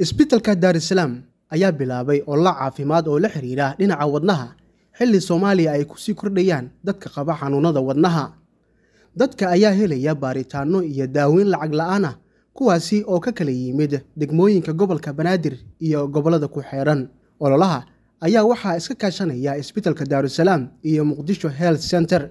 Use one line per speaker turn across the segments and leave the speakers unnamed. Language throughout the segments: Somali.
isbitalka daar ayaa bilaabay ollo caafimaad oo la xiriira dhinaca wadnaha xilli soomaaliya ay ku sii kordhayaan dadka qaba xanuunada wadnaha dadka ayaa helaya baaritaanno iyo daaweyn lacag la-aan ah kuwaasi oo ka kala yimid degmooyinka gobolka banaadir iyo gobollada ku xeeran ololaha ayaa waxaa iska kaashanaya isbitalka daarusalaam iyo muqdisho health center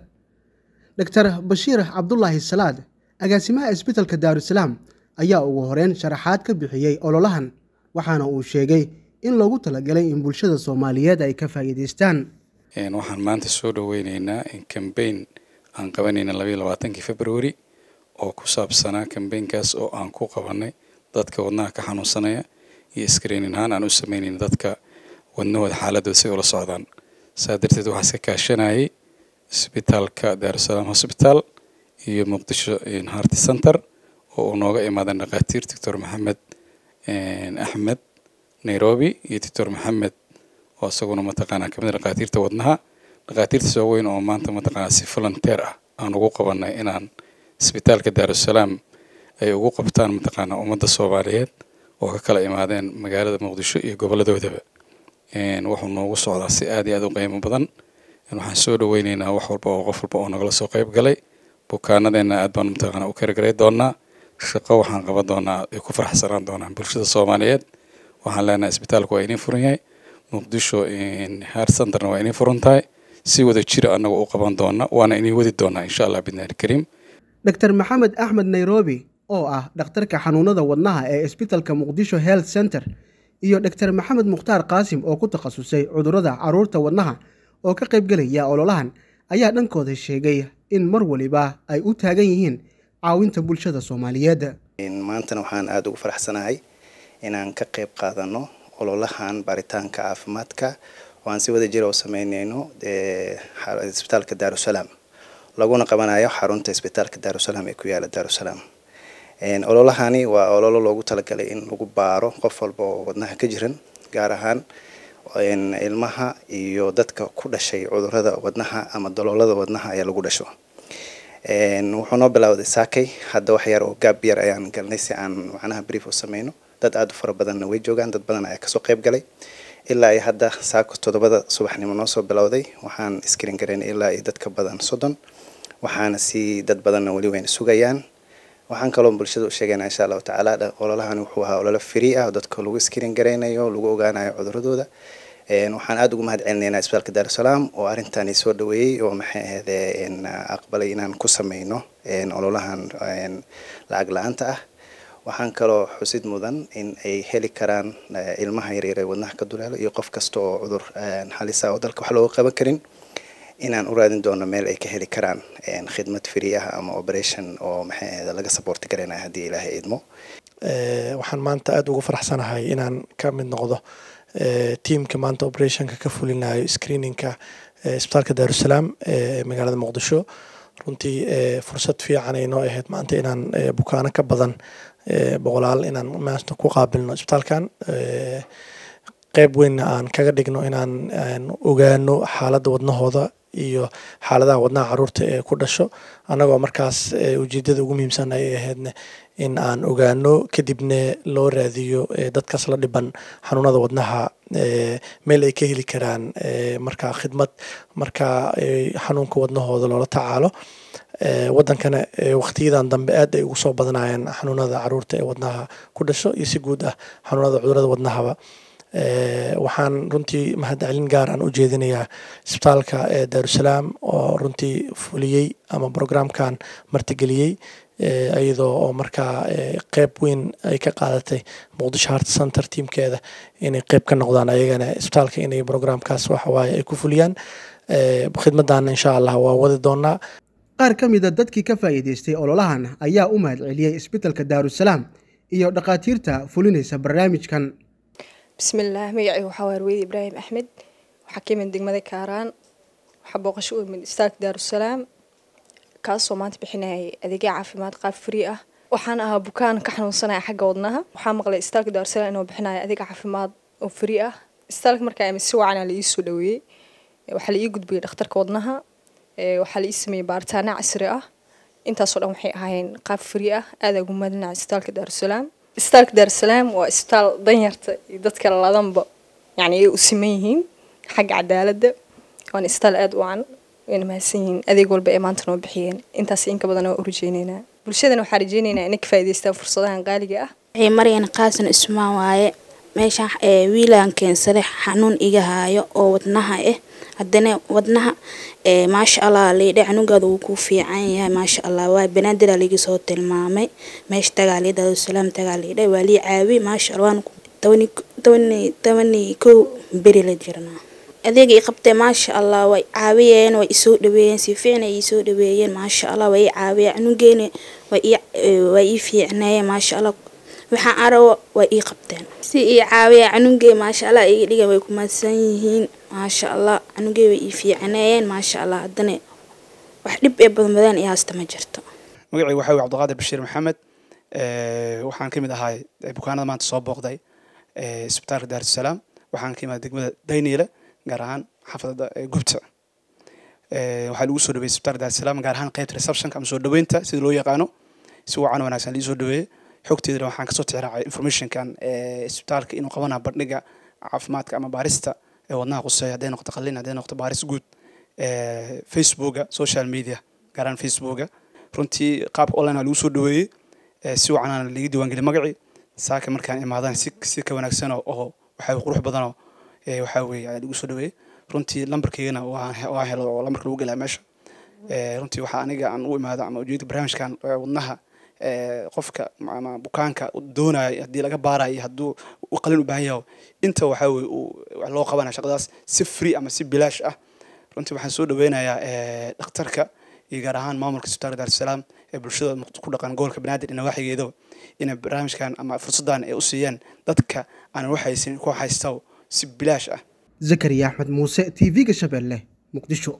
dor bashiir cabdulaahi salaad agaasimaha isbitalka daarusalaam ayaa ugu horeyn sharaxaad ka bixiyey ololahan waxaana uu sheegay in loogu talagalay in bulshada soomaaliyeed ay ka faa'iidaystaan
waxaan maanta soo dhoweyneynaa kambeyn aan qabanayna labaiyo labaatankii februari oo ku saabsanaa kambeynkaas oo aan ku qabanay dadka wadnaha ka xanuunsanaya iyo screenin ahaan aan u sameynayna dadka wadnahooda xaaladooda si ula socdaan saa darteed waxaa iska kaashanayay isbitaalka daarusalaam hosbitaal iyo muqdisho harti center oo uu nooga imaadan dhakhaatiir doctor maxamed axmed nairobi iyo doctor maxamed oo isaguna mataqaanaa kamid ah dhakhaatiirta wadnaha dhakhaatiirta soo weyn oo maanta mataqaanaa si volunteer ah aan ugu qabanay inaan isbitaalka daarusalaam ay ugu qabtaan mataqaanaa ummadda soomaaliyeed oo ka kala imaadeen magaalada muqdisho iyo gobolladoodaba wuxuu noogu socdaa si aad iyo aad u qiimo badan waxaan soo dhaweyneynaa wax walba oo qof walba oo nagala soo qayb galay bukaanadeena aad baan mataqaanaa u karagaray doonaa shaqo waxaan qaban doonaa ay ku faraxsanaan doonaan bulshada soomaaliyeed waxaan leenahay isbitaalku waa idiin furan yahay muqdisho heart centerna waa idiin furan tahay si wada jira annaga u qaban doona waana idiin wadi doonaa insha allah bidnaahi kariim
dr maxamed axmed nairobi oo ah dhakhtarka xanuunada wadnaha ee isbitaalka muqdisho health center iyo dr maxamed mukhtaar qaasim oo ku takhasusay cudurada caruurta wadnaha oo ka qaybgelaya ololahan ayaa dhankooda sheegay in mar waliba ay u taagan yihiin caawinta bulshada soomaaliyeed
maantana waxaan aada ugu faraxsanahay inaan ka qayb qaadano ololahan baaritaanka caafimaadka oo aan si wada jira ah u sameyneyno isbitaalka daarusalaam laguna qabanayo xarunta isbitaalka daarusalaam ee ku yaala daarusalaam ololahani waa ololo loogu talagalay in lagu baaro qof walba oo wadnaha ka jiran gaar ahaan ilmaha iyo dadka ku dhashay cudurada wadnaha ama daloolada wadnaha ayaa lagu dhasho wuxuu noo bilowday saakay hadda wax yar oo gaab yar ayaan galnay si aan macnaha brief u sameyno dad aada u fara badanna way joogaan dad badan ayaa kasoo qayb galay ilaa iyo hadda saako todobada subaxnimo noo soo bilowday waxaan iskrin garaynay ilaa iyo dadka badan soddon waxaana si dad badanna weli wayna sugayaan waxaan kaloo bulshada u sheegaynaa insha allahu tacaala ololahani wuxuu ahaa olola free ah oo dadka lagu iskrin garaynayo lagu ogaanayo cuduradooda waxaan aada ugu mahad celinaynaa isbitaalka daarusalaam oo arrintaani soo dhaweeyey oo maxay ahde aqbalay inaan ku sameyno ololahan lacag la-aanta ah waxaan kaloo xusid mudan in ay heli karaan eh, ilmaha yaryare wadnaha ka duleelo iyo qof kasta oo cudur halisa oo dalka wax looga qaban karin inaan u raadin doono meel ay ka heli karaan khidmad free ah ama operation oo maxay ahde laga saboorti karaynaya haddii ilaahay idmo
eh, waxaan maanta aada ugu faraxsanahay inaan ka mid noqdo tiamka maanta operationka ka fulinayo screeninka isbitaalka daarusalaam ee magaalada muqdisho runtii fursad fiican ay noo ahayd maanta inaan bukaano ka badan boqolaal inaan maanta ku qaabilno isbitaalkan qeyb weynna aan kaga dhigno inaan ogaano xaaladda wadnahooda iyo xaaladaha wadnaha caruurta ee ku dhasho annagoo markaas eh, ujeedada ugu muhiimsan ay ahaydne in aan ogaano kadibna loo raadiyo eh, dadkaas la dhiban xanuunada wadnaha eh, meel ay ka heli karaan marka khidmad markaa xanuunka wadnahooda loola tacaalo wadankana waqtiyadan dambe aad ay ugu soo badnaayeen xanuunada caruurta ee wadnaha ku dhasho iyo si guud ah xanuunada cudurada wadnahaba Eh, waxaan runtii mahadcelin gaaraan u jeedinayaa isbitaalka ee daarusalaam oo runtii fuliyey ama brograamkan martigeliyey iyadoo eh, oo markaa eh, qeyb weyn ay ka qaadatay muqdisho hart center tiamkeeda inay qeyb ka noqdaan ayagana isbitaalka inay brograamkaas waxawaaye ay ku fuliyaan khidmadana insha allah waa wadi doonaa qaar ka mida ah dadkii ka faa'iideystay
ololahan ayaa u mahadceliyey celiyey isbitalka daarusalaam iyo dhakhaatiirta fulinaysa barnaamijkan
بسم الله حوار وحوارويد إبراهيم أحمد وحكيم من دين دقمدي كاران وحبو غشوي من استاك دار السلام كاس ومات بحناي أذيقى عافمات قاف فريئة وحان أها بوكان كحن وصنع حق وضناها وحان مغلى استاك دار السلام إنه بحناي أذيقى عافمات وفريئة استاك مركا يمسوا عنا ليسو لوي وحال يقود بي لاختر كوضنها وحال يسمي بارتانا عسرئة انتا صلاح حي هاين قاف فريئة هذا قمدنا استاك دار السلام istaalka daarusalaam waa isbitaal danyarta iyo dadka ladanba yani ay u siman yihiin xagga cadaaladda waana isbitaal aada u can wayna mahadsan yihiin adeeg walba ee maanta noo bixiyeen intaas inka badan waa u rajeyneynaa bulshadana waxaa rajeyneynaa inay ka faa'iidaystaan fursadahan qaaliga
ah maryan qaasan ismaan waaye meeshaan eh, wiilaan keensaday xanuun iga haayo oo wadnaha ah haddana wadnaha ee maasha allah leedhay canugaada wuu ku fiican yahay maasha allah waa banaadira laga soo tilmaamay meesha tagaaliyada salaam tagaaliyada waa li caawi maasha allah waan tobani kow beri la jirnaa adeega i qabtay maasha allah way caawiyeen way isoo dhaweeyeen si fiican ay isoo dhaweeyeen maasha allah way caawiya canugeena way way fiicnay maasha allah waxaan arawa way ii qabteen si ii caawiya canugey maasha allah iga dhiga way kumaadsan yihiin maasha allah canugey way ii fiicanayeen maasha allah haddana wax dhib ee badan badan ii haysta ma jirto
magacay waxa wey cabdiqaadir bashiir maxamed eh, waxaan ka mid ahay eh, bukaanada maanta soo booqday eh, isbitaalka daarusalaam waxaan ka imaada degmada dayniile gaar ahaan xaafadada gubta waxaa lagu soo dhaweeyey isbitaalka daarusalaam gaar ahaan qeybta receptionka ama soo dhaweynta sida loo yaqaano si wacan wanaagsan laii soo dhaweeyey xogteedana waxaan kasoo tixraacay informationkan isbitaalka inuu qabana bandhiga caafimaadka ama baarista ee wadnaha quseeya hadday noqoto qalin hadday noqoto baaris guud facebooka social media gaaraan facebooka runtii qaabka online lagu soo dhaweeyey si wacanaana liga diiwaangeli magacii saaka markaan imaadaan si ka wanaagsanoo oo waxaa qurux badanoo waxaa weeye lagu soo dhaweeyey runtii lambarkeygana waa helo oo lambarka lagu galaa meesha runtii waxaa aniga aan u imaada ama ujeedka barnaamijkan wadnaha qofka ama bukaanka doonay hadii laga baarayo haduu qalin u baahan yaho inta waxaa weye wax loo qabana shaqadaas si free ama si bilaash ah runtii waxaan soo dhaweynayaa dhakhtarka iyo gaar ahaan maamulka isbitaalka daarusalaam ee bulshada ku dhaqan gobolka banaadir inawaaxigeedaba inay barnaamijkan ama fursaddan ay u siiyeen dadka aanan waxaysin ku haystaw si bilaash ah
zakariya axmed muuse t v-ga shabeelle muqdisho